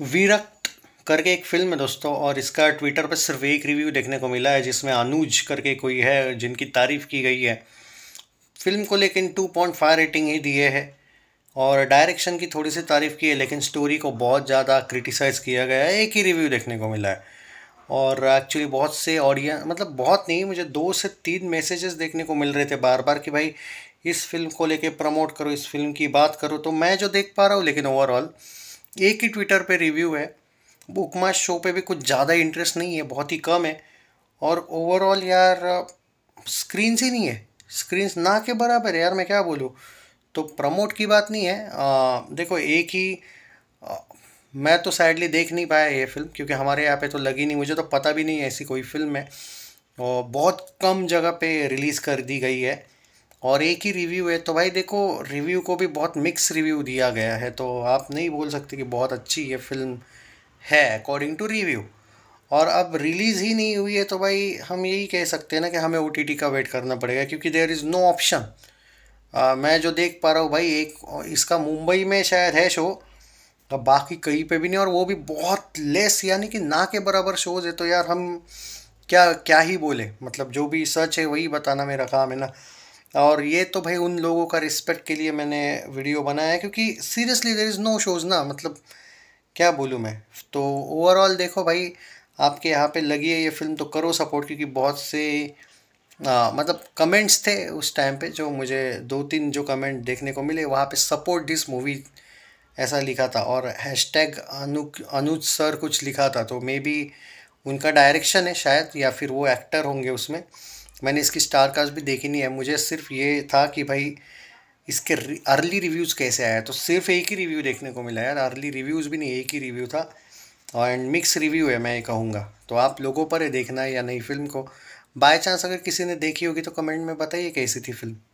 वीरक्त करके एक फिल्म है दोस्तों और इसका ट्विटर पर सिर्फ एक रिव्यू देखने को मिला है जिसमें अनुज करके कोई है जिनकी तारीफ़ की गई है फिल्म को लेकिन टू पॉइंट फाइव रेटिंग ही दिए है और डायरेक्शन की थोड़ी सी तारीफ़ की है लेकिन स्टोरी को बहुत ज़्यादा क्रिटिसाइज़ किया गया है एक ही रिव्यू देखने को मिला है और एक्चुअली बहुत से ऑडियंस मतलब बहुत नहीं मुझे दो से तीन मैसेजेस देखने को मिल रहे थे बार बार कि भाई इस फिल्म को लेके प्रमोट करो इस फिल्म की बात करो तो मैं जो देख पा रहा हूँ लेकिन ओवरऑल एक ही ट्विटर पे रिव्यू है बुकमा शो पे भी कुछ ज़्यादा इंटरेस्ट नहीं है बहुत ही कम है और ओवरऑल यार स्क्रीन ही नहीं है स्क्रीन ना के बराबर है यार मैं क्या बोलूँ तो प्रमोट की बात नहीं है आ, देखो एक ही आ, मैं तो सैडली देख नहीं पाया ये फिल्म क्योंकि हमारे यहाँ पे तो लगी नहीं मुझे तो पता भी नहीं है ऐसी कोई फिल्म है और बहुत कम जगह पे रिलीज़ कर दी गई है और एक ही रिव्यू है तो भाई देखो रिव्यू को भी बहुत मिक्स रिव्यू दिया गया है तो आप नहीं बोल सकते कि बहुत अच्छी ये फिल्म है अकॉर्डिंग टू रिव्यू और अब रिलीज़ ही नहीं हुई है तो भाई हम यही कह सकते हैं ना कि हमें ओ का वेट करना पड़ेगा क्योंकि देर इज़ नो ऑप्शन मैं जो देख पा रहा हूँ भाई एक इसका मुंबई में शायद है शो अब बाकी कहीं पे भी नहीं और वो भी बहुत लेस यानी कि ना के बराबर शोज़ है तो यार हम क्या क्या ही बोले मतलब जो भी सच है वही बताना मेरा काम है ना और ये तो भाई उन लोगों का रिस्पेक्ट के लिए मैंने वीडियो बनाया है क्योंकि seriously there is no shows ना मतलब क्या बोलूँ मैं तो ओवरऑल देखो भाई आपके यहाँ पे लगी है ये फिल्म तो करो सपोर्ट क्योंकि बहुत से आ, मतलब कमेंट्स थे उस टाइम पे जो मुझे दो तीन जो कमेंट देखने को मिले वहाँ पे सपोर्ट दिस मूवी ऐसा लिखा था और हैश टैग अनुज सर कुछ लिखा था तो मे बी उनका डायरेक्शन है शायद या फिर वो एक्टर होंगे उसमें मैंने इसकी स्टार कास्ट भी देखी नहीं है मुझे सिर्फ ये था कि भाई इसके अर्ली रिव्यूज़ कैसे आया तो सिर्फ एक ही रिव्यू देखने को मिला यार अर्ली रिव्यूज़ भी नहीं एक ही रिव्यू था एंड मिक्स रिव्यू है मैं ये कहूँगा तो आप लोगों पर है देखना है या नहीं फिल्म को बाय चांस अगर किसी ने देखी होगी तो कमेंट में बताइए कैसी थी फिल्म